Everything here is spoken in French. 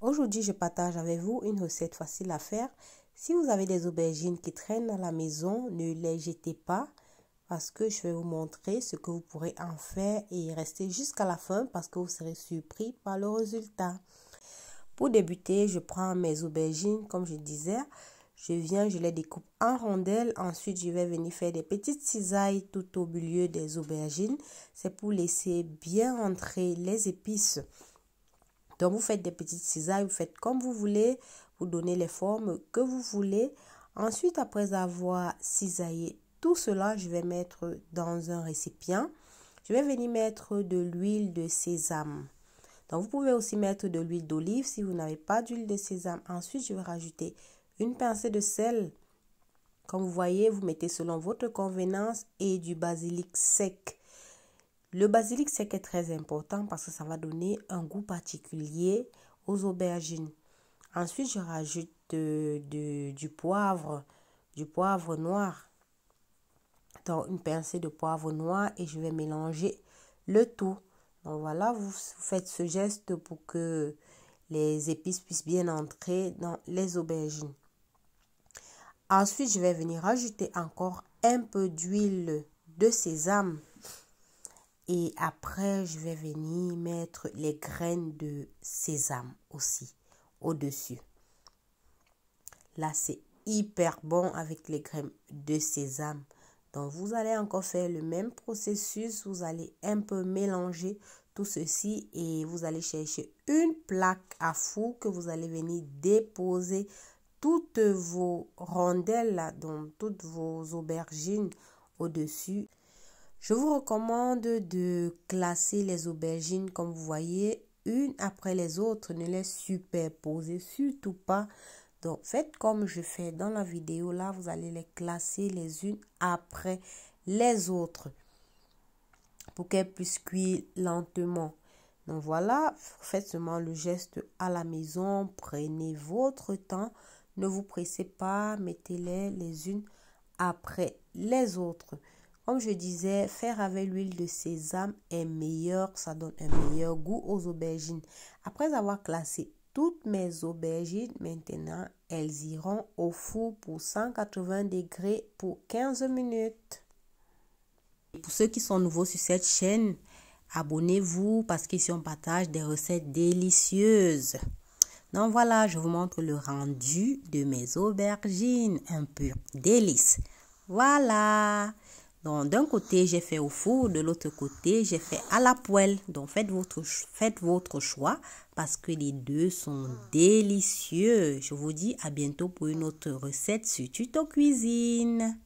Aujourd'hui, je partage avec vous une recette facile à faire. Si vous avez des aubergines qui traînent à la maison, ne les jetez pas parce que je vais vous montrer ce que vous pourrez en faire et rester jusqu'à la fin parce que vous serez surpris par le résultat. Pour débuter, je prends mes aubergines comme je disais. Je viens, je les découpe en rondelles. Ensuite, je vais venir faire des petites cisailles tout au milieu des aubergines. C'est pour laisser bien entrer les épices. Donc vous faites des petites cisailles, vous faites comme vous voulez, vous donnez les formes que vous voulez. Ensuite, après avoir cisaillé tout cela, je vais mettre dans un récipient. Je vais venir mettre de l'huile de sésame. Donc vous pouvez aussi mettre de l'huile d'olive si vous n'avez pas d'huile de sésame. Ensuite, je vais rajouter une pincée de sel. Comme vous voyez, vous mettez selon votre convenance et du basilic sec. Le basilic, c'est est très important parce que ça va donner un goût particulier aux aubergines. Ensuite, je rajoute euh, du poivre, du poivre noir. Donc, une pincée de poivre noir et je vais mélanger le tout. Donc, voilà, vous faites ce geste pour que les épices puissent bien entrer dans les aubergines. Ensuite, je vais venir ajouter encore un peu d'huile de sésame et après, je vais venir mettre les graines de sésame aussi au-dessus. Là, c'est hyper bon avec les graines de sésame. Donc, vous allez encore faire le même processus. Vous allez un peu mélanger tout ceci et vous allez chercher une plaque à four que vous allez venir déposer toutes vos rondelles, là, donc toutes vos aubergines au-dessus. Je vous recommande de classer les aubergines comme vous voyez, une après les autres, ne les superposez surtout pas. Donc faites comme je fais dans la vidéo là, vous allez les classer les unes après les autres pour qu'elles puissent cuire lentement. Donc voilà, faites seulement le geste à la maison, prenez votre temps, ne vous pressez pas, mettez-les les unes après les autres. Comme je disais, faire avec l'huile de sésame est meilleur, ça donne un meilleur goût aux aubergines. Après avoir classé toutes mes aubergines, maintenant, elles iront au four pour 180 degrés pour 15 minutes. pour ceux qui sont nouveaux sur cette chaîne, abonnez-vous parce qu'ici on partage des recettes délicieuses. Donc voilà, je vous montre le rendu de mes aubergines, un pur délice. Voilà. Donc d'un côté, j'ai fait au four, de l'autre côté, j'ai fait à la poêle. Donc faites votre, faites votre choix parce que les deux sont délicieux. Je vous dis à bientôt pour une autre recette sur Tuto Cuisine.